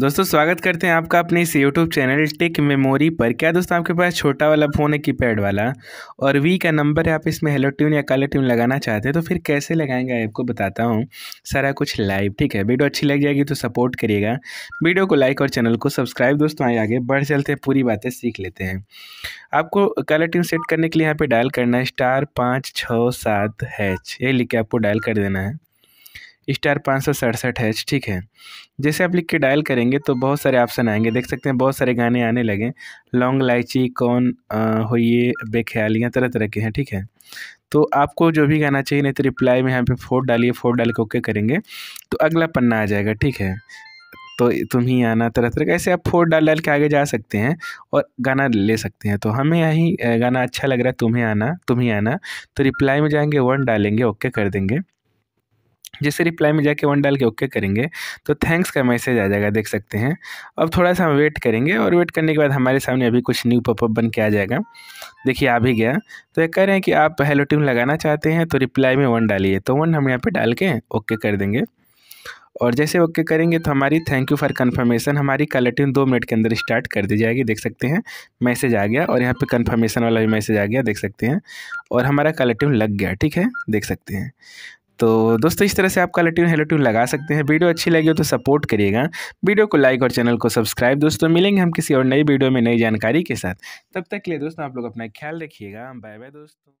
दोस्तों स्वागत करते हैं आपका अपने इस यूट्यूब चैनल टेक मेमोरी पर क्या दोस्तों आपके पास छोटा वाला फ़ोन है कीपैड वाला और वी का नंबर है आप इसमें हेलो ट्यून या कलर ट्यून लगाना चाहते हैं तो फिर कैसे लगाएंगे आपको बताता हूँ सारा कुछ लाइव ठीक है वीडियो अच्छी लग जाएगी तो सपोर्ट करिएगा वीडियो को लाइक और चैनल को सब्सक्राइब दोस्तों आए आगे बढ़ चलते हैं पूरी बातें सीख लेते हैं आपको कलर ट्यून सेट करने के लिए यहाँ पर डायल करना है स्टार पाँच छः सात हैच ये लिख के आपको डायल कर देना है स्टार पाँच सौ सड़सठ हैच ठीक है जैसे आप लिख के डायल करेंगे तो बहुत सारे ऑप्शन आएंगे देख सकते हैं बहुत सारे गाने आने लगे लॉन्ग लाइची कौन होइए बेख्यालियाँ तरह तरह के हैं ठीक है तो आपको जो भी गाना चाहिए नहीं तो रिप्लाई में यहाँ पे फोर डालिए फोर डाल के ओके करेंगे तो अगला पन्ना आ जाएगा ठीक है तो तुम ही आना तरह तरह ऐसे आप फोर डाल डाल के आगे जा सकते हैं और गाना ले सकते हैं तो हमें यही गाना अच्छा लग रहा है तुम्हें आना तुम्हें आना तो रिप्लाई में जाएंगे वन डालेंगे ओके कर देंगे जैसे रिप्लाई में जाके वन डाल के ओके करेंगे तो थैंक्स का मैसेज आ जाएगा देख सकते हैं अब थोड़ा सा हम वेट करेंगे और वेट करने के बाद हमारे सामने अभी कुछ न्यू पॉपअप बन के आ जाएगा देखिए आ भी गया तो ये कह रहे हैं कि आप हेलो टीम लगाना चाहते हैं तो रिप्लाई में वन डालिए तो वन हम यहाँ पर डाल के ओके कर देंगे और जैसे ओके करेंगे तो हमारी थैंक यू फॉर कन्फर्मेशन हमारी टीम दो मिनट के अंदर स्टार्ट कर दी जाएगी देख सकते हैं मैसेज आ गया और यहाँ पे कन्फर्मेशन वाला भी मैसेज आ गया देख सकते हैं और हमारा टीम लग गया ठीक है देख सकते हैं तो दोस्तों इस तरह से आप कलर ट्यून हेलो ट्यून लगा सकते हैं वीडियो अच्छी लगी हो तो सपोर्ट करिएगा वीडियो को लाइक और चैनल को सब्सक्राइब दोस्तों मिलेंगे हम किसी और नई वीडियो में नई जानकारी के साथ तब तक के लिए दोस्तों आप लोग अपना ख्याल रखिएगा बाय बाय दोस्तों